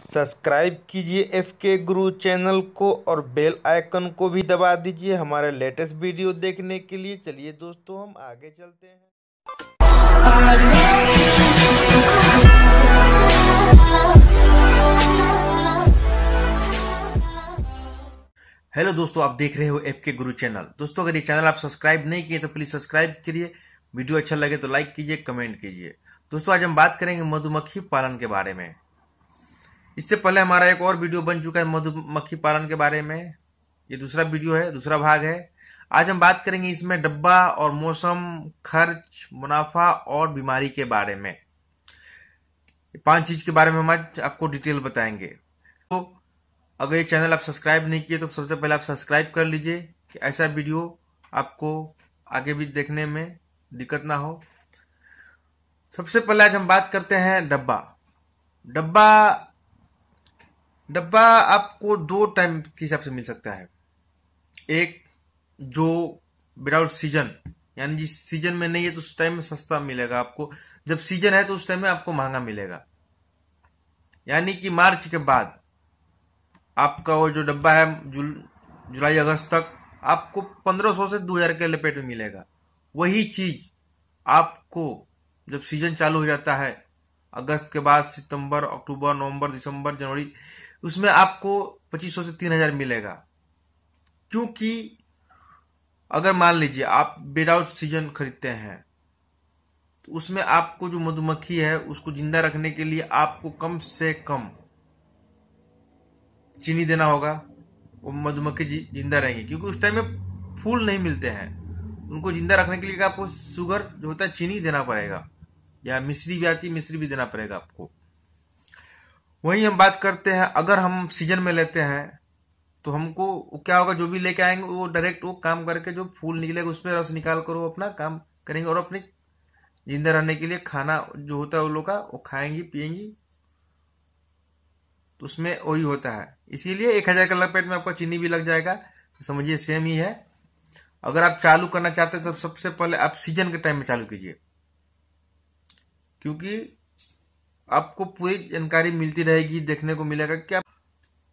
subscribe कीजिए F के गुरु चैनल को और बेल आइकन को भी दबा दीजिए हमारे लेटेस्ट वीडियो देखने के लिए चलिए दोस्तों हम आगे चलते हैं हेलो दोस्तों आप देख रहे हो एफ के गुरु चैनल दोस्तों अगर ये चैनल आप सब्सक्राइब नहीं किए तो प्लीज सब्सक्राइब करिए वीडियो अच्छा लगे तो लाइक कीजिए कमेंट कीजिए दोस्तों आज हम बात करेंगे मधुमक्खी पालन के बारे में इससे पहले हमारा एक और वीडियो बन चुका है मधुमक्खी पालन के बारे में ये दूसरा वीडियो है दूसरा भाग है आज हम बात करेंगे इसमें डब्बा और मौसम खर्च मुनाफा और बीमारी के बारे में पांच चीज के बारे में हम आज आपको डिटेल बताएंगे तो अगर ये चैनल आप सब्सक्राइब नहीं किए तो सबसे पहले आप सब्सक्राइब कर लीजिए कि ऐसा वीडियो आपको आगे भी देखने में दिक्कत ना हो सबसे पहले आज हम बात करते हैं डब्बा डब्बा डब्बा आपको दो टाइम के हिसाब से मिल सकता है एक जो विदाउट सीजन यानी जिस सीजन में नहीं है तो उस टाइम में सस्ता मिलेगा आपको जब सीजन है तो उस टाइम में आपको महंगा मिलेगा यानी कि मार्च के बाद आपका वो जो डब्बा है जुल जुलाई अगस्त तक आपको 1500 से 2000 के लपेट में मिलेगा वही चीज आपको जब सीजन चालू हो जाता है अगस्त के बाद सितंबर अक्टूबर नवंबर दिसंबर जनवरी उसमें आपको पच्चीस से हजार मिलेगा क्योंकि अगर मान लीजिए आप बेडाउट सीजन खरीदते हैं तो उसमें आपको जो मधुमक्खी है उसको जिंदा रखने के लिए आपको कम से कम चीनी देना होगा वो मधुमक्खी जिंदा रहेंगी क्योंकि उस टाइम में फूल नहीं मिलते हैं उनको जिंदा रखने के लिए आपको शुगर जो होता है चीनी देना पड़ेगा या मिश्री भी आती है मिश्री भी देना पड़ेगा आपको वहीं हम बात करते हैं अगर हम सीजन में लेते हैं तो हमको क्या होगा जो भी लेके आएंगे वो डायरेक्ट वो काम करके जो फूल निकलेगा उसमें रस निकाल कर वो अपना काम करेंगे और अपने जिंदा रहने के लिए खाना जो होता है उन लोग का वो खाएंगी पिएंगी तो उसमें वही होता है इसीलिए एक हजार का लपेट में आपका चीनी भी लग जाएगा समझिए सेम ही है अगर आप चालू करना चाहते हैं तो सबसे पहले आप सीजन के टाइम में चालू कीजिए क्योंकि आपको पूरी जानकारी मिलती रहेगी देखने को मिलेगा क्या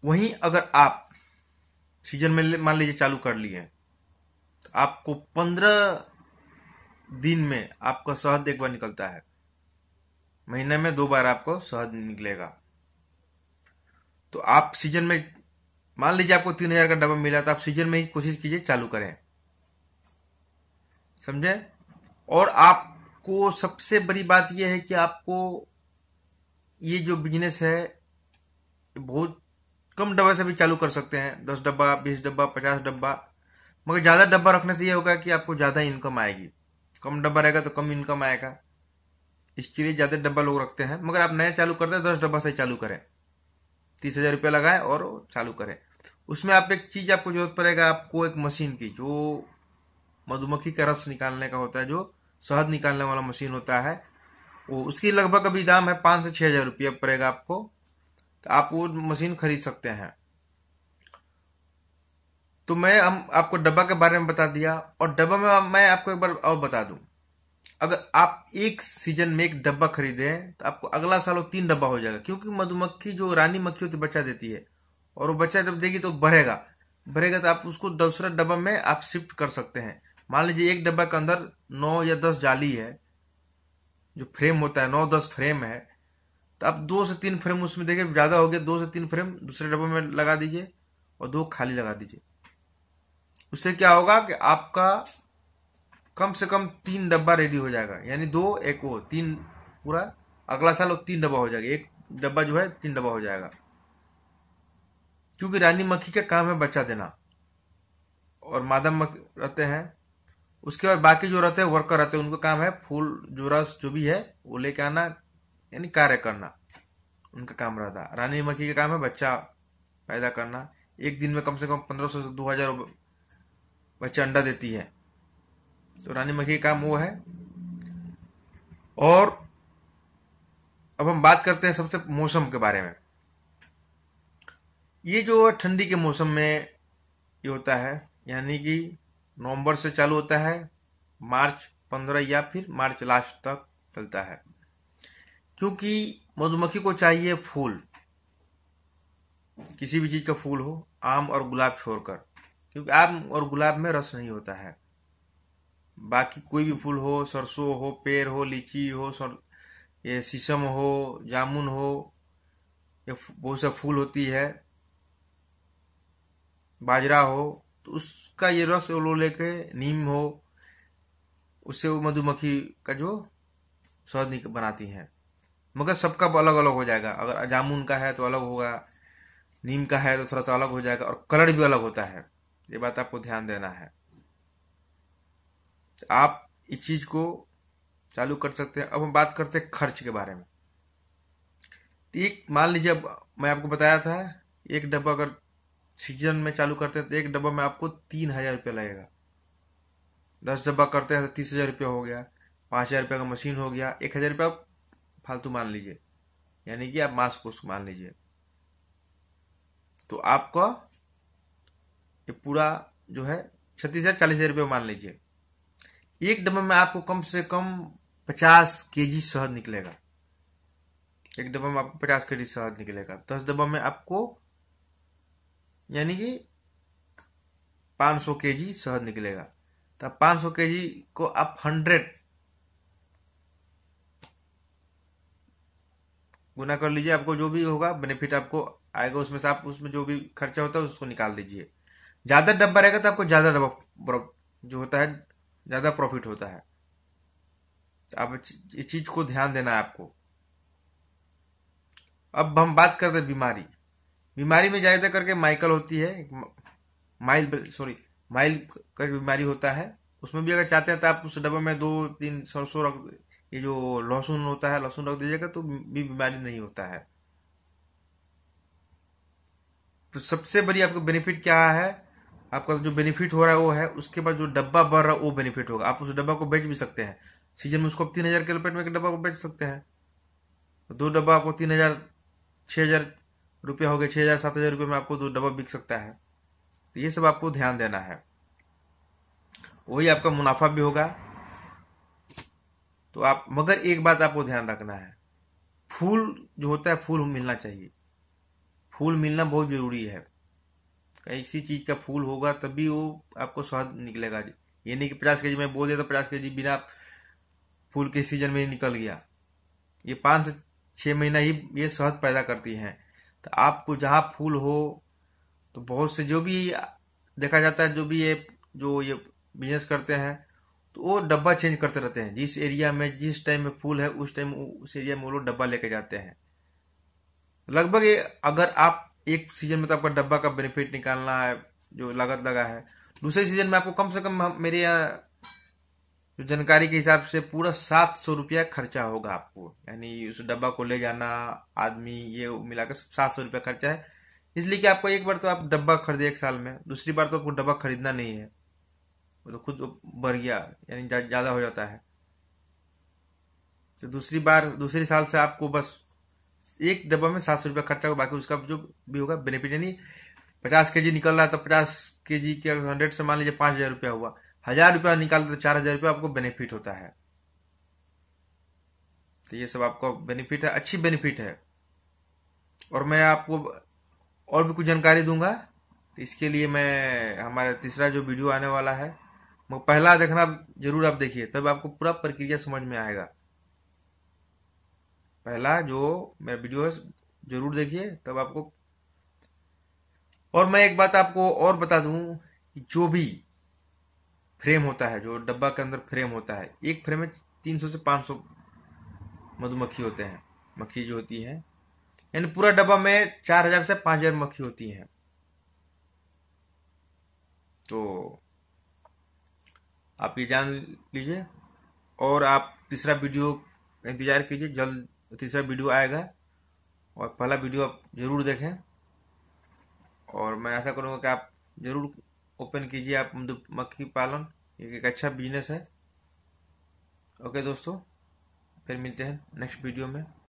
वहीं अगर आप सीजन में मान लीजिए चालू कर लिए तो आपको पंद्रह दिन में आपका शहद एक बार निकलता है महीने में दो बार आपको शहद निकलेगा तो आप सीजन में मान लीजिए आपको तीन हजार का डब्बा मिला तो आप सीजन में ही कोशिश कीजिए चालू करें समझे और आपको सबसे बड़ी बात यह है कि आपको ये जो बिजनेस है बहुत कम डब्बे से भी चालू कर सकते हैं दस डब्बा बीस डब्बा पचास डब्बा मगर ज़्यादा डब्बा रखने से ये होगा कि आपको ज़्यादा इनकम आएगी कम डब्बा रहेगा तो कम इनकम आएगा इसके लिए ज़्यादा डब्बा लोग रखते हैं मगर आप नया चालू करते हैं दस डब्बा से चालू करें तीस हज़ार रुपया लगाए और चालू करें उसमें आप एक चीज़ आपको जरूरत पड़ेगा आपको एक मशीन की जो मधुमक्खी का रस निकालने का होता है जो शहद निकालने वाला मशीन होता है वो उसकी लगभग अभी दाम है पाँच से छः हज़ार रुपया पड़ेगा आपको तो आप वो मशीन खरीद सकते हैं तो मैं हम आपको डब्बा के बारे में बता दिया और डब्बा में मैं आपको एक बार और बता दूं अगर आप एक सीजन में एक डब्बा खरीदें तो आपको अगला साल वो तीन डब्बा हो जाएगा क्योंकि मधुमक्खी जो रानी मक्खी होती बच्चा देती है और वो बच्चा जब देगी तो बढ़ेगा भरेगा तो आप उसको दूसरा डब्बा में आप शिफ्ट कर सकते हैं मान लीजिए एक डब्बा के अंदर नौ या दस जाली है जो फ्रेम होता है नौ दस फ्रेम है तो आप दो से तीन फ्रेम उसमें देखिए ज़्यादा हो गया दो से तीन फ्रेम दूसरे डब्बे में लगा दीजिए और दो खाली लगा दीजिए उससे क्या होगा कि आपका कम से कम तीन डब्बा रेडी हो जाएगा यानी दो एक वो तीन पूरा अगला साल और तीन डब्बा हो जाएगा एक डब्बा जो है तीन डब्बा हो जाएगा क्योंकि रानी मक्खी का काम है बच्चा देना और मादा मक्खी रहते हैं उसके बाद बाकी जो रहते हैं वर्कर रहते हैं उनका काम है फूल जो रस जो भी है वो लेके आना यानी कार्य करना उनका काम रहता है रानी मक्खी का काम है बच्चा पैदा करना एक दिन में कम से कम पंद्रह सौ से दो हजार बच्चा अंडा देती है तो रानी मक्खी का काम वो है और अब हम बात करते हैं सबसे मौसम के बारे में ये जो ठंडी के मौसम में ये होता है यानी कि नवंबर से चालू होता है मार्च पंद्रह या फिर मार्च लास्ट तक चलता है क्योंकि मधुमक्खी को चाहिए फूल किसी भी चीज का फूल हो आम और गुलाब छोड़कर क्योंकि आम और गुलाब में रस नहीं होता है बाकी कोई भी फूल हो सरसों हो पेड़ हो लीची हो सर ये शीशम हो जामुन हो ये बहुत सा फूल होती है बाजरा हो तो उसका ये रस वो लेके नीम हो उससे वो मधुमक्खी का जो शहद बनाती है मगर सबका अलग अलग हो जाएगा अगर जामुन का है तो अलग होगा नीम का है तो थोड़ा सा अलग हो जाएगा और कलर भी अलग होता है ये बात आपको ध्यान देना है आप इस चीज को चालू कर सकते हैं अब हम बात करते हैं खर्च के बारे में एक मान लीजिए अब मैं आपको बताया था एक डब्बा अगर सीजन में चालू करते हैं तो एक डब्बा में आपको तीन हजार रुपया लगेगा दस डब्बा करते हैं तो तीस हजार रुपया हो गया पांच हजार रुपया का मशीन हो गया एक हजार रुपया फालतू मान लीजिए यानी कि आप मास्क उसको मान लीजिए तो आपका ये पूरा जो है छत्तीस हजार चालीस हजार रुपया मान लीजिए एक डब्बे में आपको कम से कम पचास के जी शहद निकलेगा एक डब्बा में आपको पचास के जी शहद निकलेगा दस डब्बा में आपको यानी कि 500 सौ के जी शहद निकलेगा तो 500 सौ के जी को आप हंड्रेड गुना कर लीजिए आपको जो भी होगा बेनिफिट आपको आएगा उसमें से आप उसमें जो भी खर्चा होता है उसको निकाल दीजिए ज़्यादा डब्बा रहेगा तो आपको ज़्यादा डब्बा जो होता है ज़्यादा प्रॉफिट होता है तो आप इस चीज़ को ध्यान देना है आपको अब हम बात करते हैं बीमारी बीमारी में ज्यादा करके माइकल होती है माइल सॉरी माइल करके बीमारी होता है उसमें भी अगर चाहते हैं तो आप उस डब्बे में दो तीन सरसों रख ये जो लहसुन होता है लहसुन रख दीजिएगा तो भी बीमारी नहीं होता है तो सबसे बड़ी आपका बेनिफिट क्या है आपका जो बेनिफिट हो रहा है वो है उसके बाद जो डब्बा बढ़ रहा है वो बेनिफिट होगा आप उस डब्बा को बेच भी सकते हैं सीजन में उसको आप तीन हजार के में डब्बा को बेच सकते हैं दो डब्बा आपको तीन हजार छह हजार रुपया हो गया छः हज़ार सात हज़ार रुपये में आपको दो डब्बा बिक सकता है तो ये सब आपको ध्यान देना है वही आपका मुनाफा भी होगा तो आप मगर एक बात आपको ध्यान रखना है फूल जो होता है फूल मिलना चाहिए फूल मिलना बहुत ज़रूरी है इसी चीज़ का फूल होगा तभी वो आपको स्वाद निकलेगा ये नहीं कि पचास के जी मैं बोल दिया तो पचास के जी बिना फूल के सीजन में निकल गया ये पांच से छह महीना ही ये शहद पैदा करती हैं तो आपको जहाँ फूल हो तो बहुत से जो भी देखा जाता है जो भी ये जो ये बिजनेस करते हैं तो वो डब्बा चेंज करते रहते हैं जिस एरिया में जिस टाइम में फूल है उस टाइम उस एरिया में वो लोग डब्बा लेके जाते हैं लगभग अगर आप एक सीजन में तो आपका डब्बा का बेनिफिट निकालना है जो लागत लगा है दूसरे सीजन में आपको कम से कम मेरे यहाँ जो जानकारी के हिसाब से पूरा सात सौ रुपया खर्चा होगा आपको यानी उस डब्बा को ले जाना आदमी ये मिलाकर सात सौ रुपया खर्चा है इसलिए कि आपको एक बार तो आप डब्बा खरीदे एक साल में दूसरी बार तो आपको डब्बा खरीदना नहीं है वो तो खुद बढ़ गया यानी ज़्यादा जा, हो जाता है तो दूसरी बार दूसरे साल से आपको बस एक डब्बा में सात सौ रुपया खर्चा होगा बाकी उसका जो भी होगा बेनिफिट यानी पचास के जी निकल रहा है तो पचास के जी के हंड्रेड से मान लीजिए पांच हज़ार रुपया हुआ हजार रुपया निकालते तो चार हजार रुपया आपको बेनिफिट होता है तो ये सब आपको बेनिफिट है अच्छी बेनिफिट है और मैं आपको और भी कुछ जानकारी दूंगा तो इसके लिए मैं हमारा तीसरा जो वीडियो आने वाला है वो पहला देखना जरूर आप देखिए तब आपको पूरा प्रक्रिया समझ में आएगा पहला जो मेरा वीडियो है जरूर देखिए तब आपको और मैं एक बात आपको और बता दूं कि जो भी फ्रेम होता है जो डब्बा के अंदर फ्रेम होता है एक फ्रेम में 300 से 500 मधुमक्खी होते हैं मक्खी जो होती है यानी पूरा डब्बा में 4000 से 5000 मक्खी होती है तो आप ये जान लीजिए और आप तीसरा वीडियो इंतजार कीजिए जल्द तीसरा वीडियो आएगा और पहला वीडियो आप जरूर देखें और मैं ऐसा करूंगा कि आप जरूर ओपन कीजिए आप मधुमक्खी पालन ये एक अच्छा बिजनेस है ओके दोस्तों फिर मिलते हैं नेक्स्ट वीडियो में